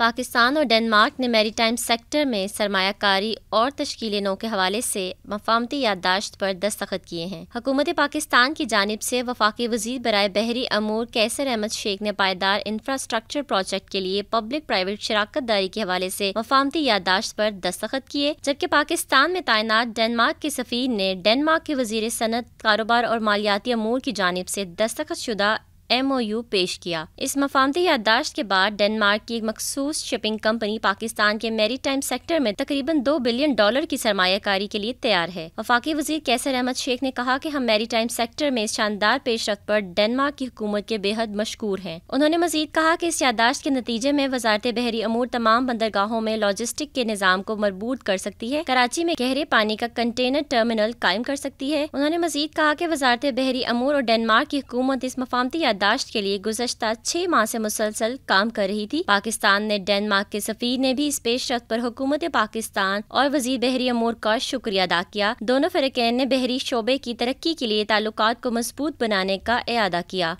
पाकिस्तान और डेनमार्क ने time sector में सरमाकारी और तश्कील नो के हवाले से मफामती याददाश्त पर दस्तखत किए हैं हकूमत पाकिस्तान की जानब से वफाकी वजीर बरए बहरी अमूर कैसर अहमद शेख ने पायदार इंफ्रास्ट्रक्चर प्रोजेक्ट के लिए पब्लिक प्राइवेट शराकत दारी के हवाले से मफामती याददाश्त पर दस्तखत किए जबकि पाकिस्तान में तैनात डेनमार्क के सफ़ीर ने डेनमार्क के वजीर सनत कारोबार और मालियाती अमूर की जानब से दस्तखत शुदा एम ओ यू पेश किया इस मफामती यादाश्त के बाद डेनमार्क की एक मखसूस शिपिंग कंपनी पाकिस्तान के मेरी टाइम सेक्टर में तकरीबन दो बिलियन डॉलर की सरमाकारी के लिए तैयार है वफाकी वजीर कैसर अहमद शेख ने कहा की हम मेरी टाइम सेक्टर में शानदार पेश रफ्त पर डेनमार्क की हुकूमत के बेहद मशहूर है उन्होंने मजीद कहा की इस यादाश्त के नतीजे में वजारत बहरी अमूर तमाम बंदरगाहों में लॉजिस्टिक के निज़ाम को मरबूत कर सकती है कराची में गहरे पानी का कंटेनर टर्मिनल कायम कर सकती है उन्होंने मजीद कहा की वजारत बहरी अमूर और डेनमार्क की हुकूमत इस मफामती याद याददाश्त के लिए गुजशत छह माह से मुसलसल काम कर रही थी पाकिस्तान ने डेनमार्क के सफीर ने भी इस पेश रफ्त आरोप हुकूमत पाकिस्तान और वजीर बहरी अमूर का शुक्रिया अदा किया दोनों फरकैन ने बहरी शोबे की तरक्की के लिए ताल्लुक को मजबूत बनाने का अदा किया